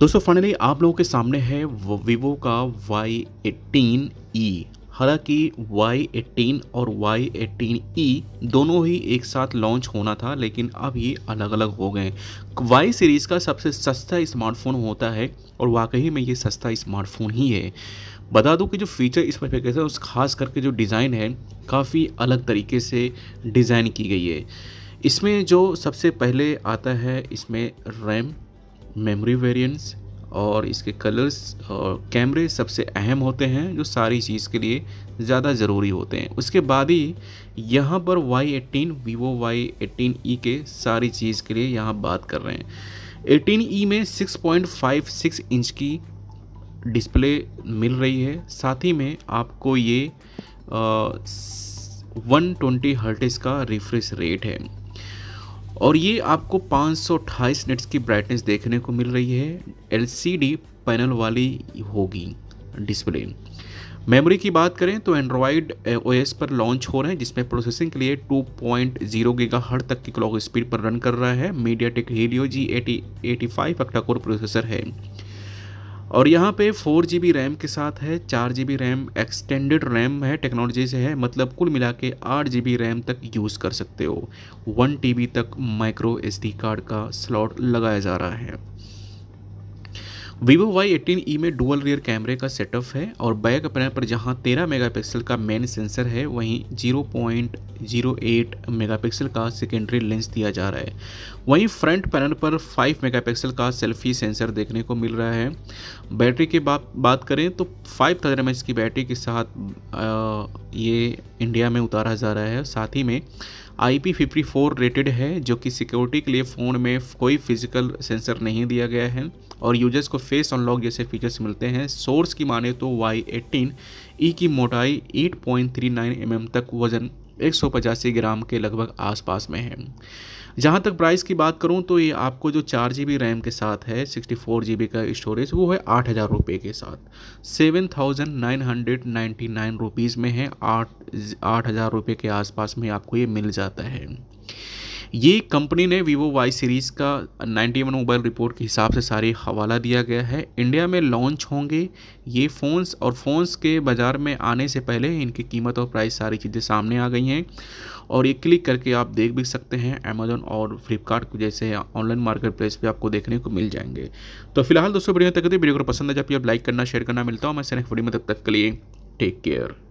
दोस्तों फाइनली आप लोगों के सामने है वीवो का वाई एटीन ई हालांकि एटीन और वाई एटीन ई दोनों ही एक साथ लॉन्च होना था लेकिन अब ये अलग अलग हो गए वाई सीरीज़ का सबसे सस्ता स्मार्टफोन होता है और वाकई में ये सस्ता स्मार्टफोन ही है बता दूं कि जो फीचर इस पर स्पेसिफिकेशन उस खास करके जो डिज़ाइन है काफ़ी अलग तरीके से डिज़ाइन की गई है इसमें जो सबसे पहले आता है इसमें रैम मेमोरी वेरिएंट्स और इसके कलर्स और कैमरे सबसे अहम होते हैं जो सारी चीज़ के लिए ज़्यादा ज़रूरी होते हैं उसके बाद ही यहाँ पर Y eighteen Vivo Y eighteen E के सारी चीज़ के लिए यहाँ बात कर रहे हैं ई e में 6.56 इंच की डिस्प्ले मिल रही है साथ ही में आपको ये वन ट्वेंटी हर्टिस का रिफ्रेश रेट है और ये आपको अट्ठाईस निट्स की ब्राइटनेस देखने को मिल रही है डी पैनल वाली होगी डिस्प्ले मेमोरी की बात करें तो एंड्रॉयड एस पर लॉन्च हो रहे हैं जिसमें प्रोसेसिंग के लिए 2.0 पॉइंट गेगा हर तक की क्लॉक स्पीड पर रन कर रहा है MediaTek Helio G eighty eighty five octacore processor है और यहाँ पे फोर जी बी रैम के साथ है चार G B RAM extended RAM है टेक्नोलॉजी से है मतलब कुल मिला के आठ जी बी रैम तक यूज़ कर सकते हो वन टी बी तक माइक्रो एस डी कार्ड का स्लॉट लगाया जा रहा है वीवो वाई एटीन ई में डुअल रियर कैमरे का सेटअप है और बैक पैनल पर जहां 13 मेगापिक्सल का मेन सेंसर है वहीं 0.08 मेगापिक्सल का सेकेंडरी लेंस दिया जा रहा है वहीं फ्रंट पैनल पर 5 मेगापिक्सल का सेल्फी सेंसर देखने को मिल रहा है बैटरी की बात बात करें तो फाइव थाउजेंड एम की बैटरी के साथ आ, ये इंडिया में उतारा जा रहा है साथ ही में I P fifty four rated है जो कि सिक्योरिटी के लिए फ़ोन में कोई फिजिकल सेंसर नहीं दिया गया है और यूजर्स को फेस अनलॉक जैसे फीचर्स मिलते हैं सोर्स की माने तो वाई एटीन ई की मोटाई eight point three nine M M तक वज़न एक ग्राम के लगभग आसपास में है जहाँ तक प्राइस की बात करूँ तो ये आपको जो चार जी बी रैम के साथ है सिक्सटी फोर जी बी का स्टोरेज वो है आठ हज़ार रुपये के साथ seven thousand nine hundred ninety nine rupees में है आठ आठ हज़ार रुपये के आसपास में आपको ये मिल जाता है ये कंपनी ने वीवो वाई सीरीज़ का 91 मोबाइल रिपोर्ट के हिसाब से सारे हवाला दिया गया है इंडिया में लॉन्च होंगे ये फ़ोन्स और फ़ोन्स के बाज़ार में आने से पहले इनकी कीमत और प्राइस सारी चीज़ें सामने आ गई हैं और ये क्लिक करके आप देख भी सकते हैं अमेजोन और फ्लिपकार्ट जैसे ऑनलाइन मार्केट प्लेस पर आपको देखने को मिल जाएंगे तो फिलहाल दोस्तों वीडियो तक वीडियो को पसंद है जब आप लाइक करना शेयर करना मिलता हूँ मैं सैनिक वीडियो में तब तक के लिए टेक केयर